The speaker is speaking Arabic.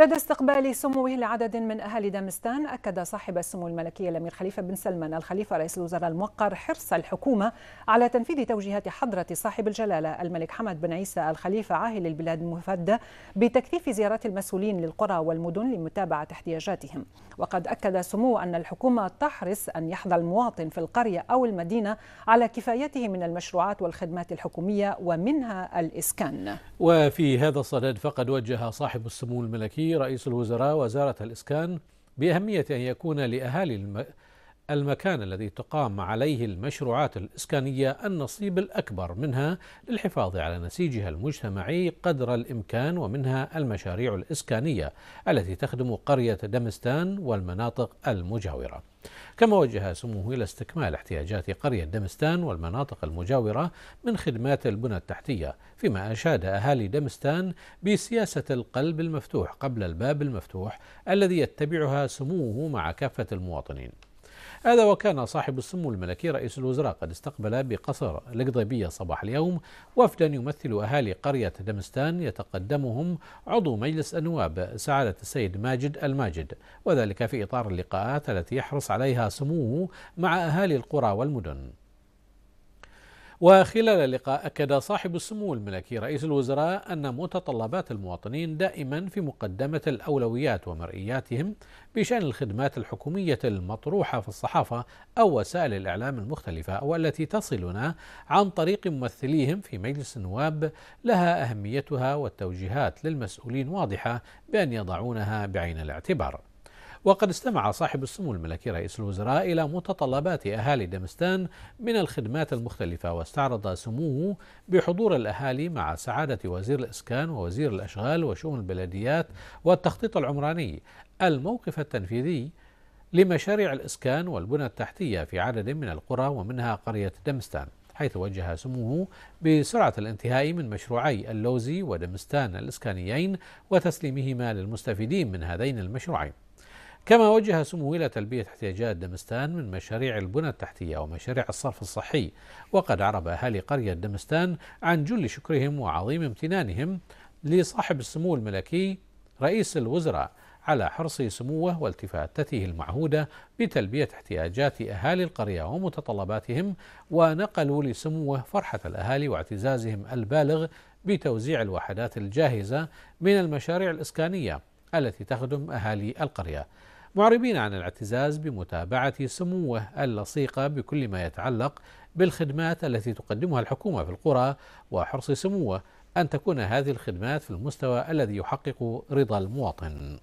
لدى استقبال سموه لعدد من أهالي دمستان أكد صاحب السمو الملكي الأمير خليفة بن سلمان الخليفة رئيس الوزراء الموقر حرص الحكومة على تنفيذ توجيهات حضرة صاحب الجلالة الملك حمد بن عيسى الخليفة عاهل البلاد المفدى بتكثيف زيارات المسؤولين للقرى والمدن لمتابعة احتياجاتهم وقد أكد سمو أن الحكومة تحرص أن يحظى المواطن في القرية أو المدينة على كفايته من المشروعات والخدمات الحكومية ومنها الإسكان وفي هذا الصدد فقد وجه صاحب السمو الملكي رئيس الوزراء وزارة الإسكان بأهمية أن يكون لأهالي المكان الذي تقام عليه المشروعات الإسكانية النصيب الأكبر منها للحفاظ على نسيجها المجتمعي قدر الإمكان ومنها المشاريع الإسكانية التي تخدم قرية دمستان والمناطق المجاورة كما وجه سموه إلى استكمال احتياجات قرية دمستان والمناطق المجاورة من خدمات البنى التحتية فيما أشاد أهالي دمستان بسياسة القلب المفتوح قبل الباب المفتوح الذي يتبعها سموه مع كافة المواطنين هذا وكان صاحب السمو الملكي رئيس الوزراء قد استقبل بقصر القضيبية صباح اليوم وفدا يمثل أهالي قرية دمستان يتقدمهم عضو مجلس النواب سعادة السيد ماجد الماجد وذلك في إطار اللقاءات التي يحرص عليها سموه مع أهالي القرى والمدن وخلال اللقاء أكد صاحب السمو الملكي رئيس الوزراء أن متطلبات المواطنين دائما في مقدمة الأولويات ومرئياتهم بشأن الخدمات الحكومية المطروحة في الصحافة أو وسائل الإعلام المختلفة والتي تصلنا عن طريق ممثليهم في مجلس النواب لها أهميتها والتوجيهات للمسؤولين واضحة بأن يضعونها بعين الاعتبار وقد استمع صاحب السمو الملكي رئيس الوزراء إلى متطلبات أهالي دمستان من الخدمات المختلفة واستعرض سموه بحضور الأهالي مع سعادة وزير الإسكان ووزير الأشغال وشؤون البلديات والتخطيط العمراني الموقف التنفيذي لمشاريع الإسكان والبنى التحتية في عدد من القرى ومنها قرية دمستان حيث وجه سموه بسرعة الانتهاء من مشروعي اللوزي ودمستان الإسكانيين وتسليمهما للمستفيدين من هذين المشروعين كما وجه سمو إلى تلبية احتياجات دمستان من مشاريع البنى التحتية ومشاريع الصرف الصحي وقد عرب أهالي قرية دمستان عن جل شكرهم وعظيم امتنانهم لصاحب السمو الملكي رئيس الوزراء على حرص سموه والتفاتته المعهودة بتلبية احتياجات أهالي القرية ومتطلباتهم ونقلوا لسموه فرحة الأهالي واعتزازهم البالغ بتوزيع الوحدات الجاهزة من المشاريع الإسكانية التي تخدم أهالي القرية معربين عن الاعتزاز بمتابعة سموه اللصيقة بكل ما يتعلق بالخدمات التي تقدمها الحكومة في القرى وحرص سموه أن تكون هذه الخدمات في المستوى الذي يحقق رضا المواطن